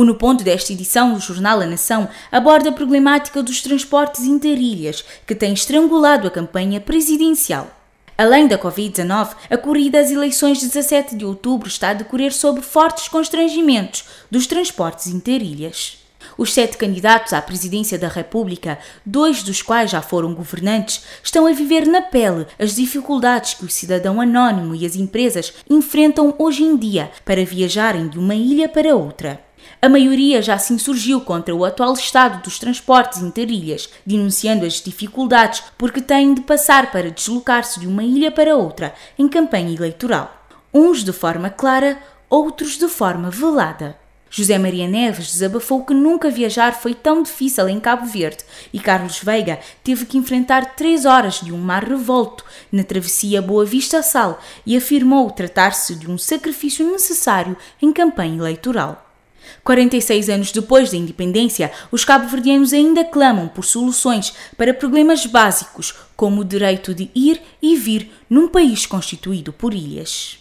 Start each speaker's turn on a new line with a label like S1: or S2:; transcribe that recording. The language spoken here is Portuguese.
S1: O No Ponto desta edição, o jornal A Nação aborda a problemática dos transportes interilhas, que tem estrangulado a campanha presidencial. Além da Covid-19, a corrida às eleições de 17 de outubro está a decorrer sob fortes constrangimentos dos transportes interilhas. Os sete candidatos à presidência da República, dois dos quais já foram governantes, estão a viver na pele as dificuldades que o cidadão anônimo e as empresas enfrentam hoje em dia para viajarem de uma ilha para outra. A maioria já se assim insurgiu contra o atual estado dos transportes interilhas, denunciando as dificuldades porque têm de passar para deslocar-se de uma ilha para outra em campanha eleitoral. Uns de forma clara, outros de forma velada. José Maria Neves desabafou que nunca viajar foi tão difícil em Cabo Verde e Carlos Veiga teve que enfrentar três horas de um mar revolto na travessia Boa Vista-Sal e afirmou tratar-se de um sacrifício necessário em campanha eleitoral. 46 anos depois da independência, os cabo-verdianos ainda clamam por soluções para problemas básicos, como o direito de ir e vir num país constituído por ilhas.